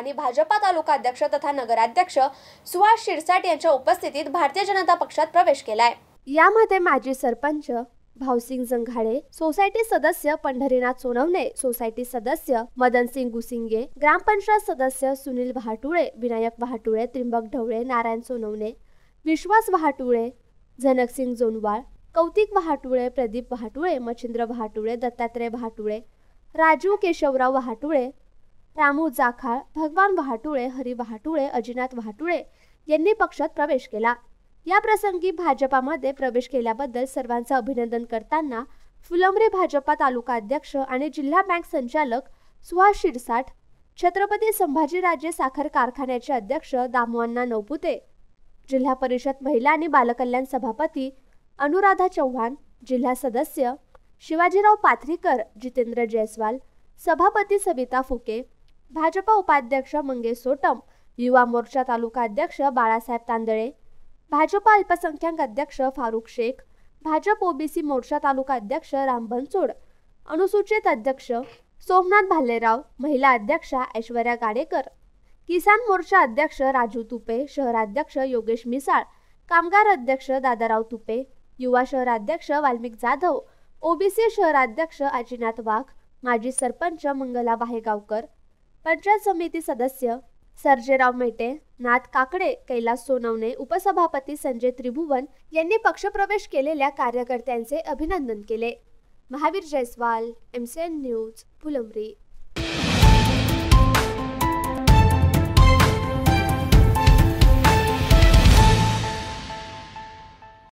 आणि भाजपा तालुका अध्यक्ष तथा नगराध्यक्ष सुहास शिरसाट यांच्या उपस्थितीत भारतीय जनता पक्षात प्रवेश केलाय यामध्ये माजी सरपंच भाऊसिंग जंघाळे सोसायटी सदस्य पंढरीनाथ सोनवणे सोसायटी सदस्य मदनसिंग गुसिंगे ग्रामपंचायत सदस्य सुनील वहाटुळे विनायक वहाटुळे त्रिंबक ढवळे नारायण सोनवणे विश्वास वहाटुळे झनकसिंग जोनवाळ कौतिक वहाटुळे प्रदीप वहाटुळे मच्छिंद्र वहाटुळे दत्तात्रय भाटुळे राजू केशवराव वहाटुळे रामू जाखाळ भगवान वाहटुळे हरी वाहटुळे अजिनाथ वाहटुळे यांनी पक्षात प्रवेश केला या प्रसंगी भाजपामध्ये प्रवेश केल्याबद्दल सर्वांचं अभिनंदन करताना फुलंब्रे भाजपा तालुका अध्यक्ष आणि जिल्हा बँक संचालक सुहास शिरसाठ छत्रपती संभाजीराजे साखर कारखान्याचे अध्यक्ष दामोअण्णा नवपुते जिल्हा परिषद महिला आणि बालकल्याण सभापती अनुराधा चव्हाण जिल्हा सदस्य शिवाजीराव पाथरीकर जितेंद्र जयस्वाल सभापती सविता फुके भाजप उपाध्यक्ष मंगेश सोटम युवा मोर्चा तालुका अध्यक्ष बाळासाहेब तांदळे भाजप अल्पसंख्याक अध्यक्ष फारुख शेख भाजप ओबीसी मोर्चा तालुका अध्यक्ष राम बनसोड अनुसूचित अध्यक्ष सोमनाथ भालेराव महिला अध्यक्षा ऐश्वर्या गाडेकर किसान मोर्चा अध्यक्ष राजू तुपे शहराध्यक्ष योगेश मिसाळ कामगार अध्यक्ष दादाराव तुपे युवा शहराध्यक्ष वाल्मिक जाधव ओबीसी शहराध्यक्ष अजिनाथ वाघ माजी सरपंच मंगला वाहेगावकर पंचायत समिती सदस्य सर्जेराव मेटे नाथ काकडे कैलास सोनवणे उपसभापती संजय त्रिभुवन यांनी पक्षप्रवेश केलेल्या कार्यकर्त्यांचे अभिनंदन केले महावीर जयस्वाल एन न्यूज फुलंबरी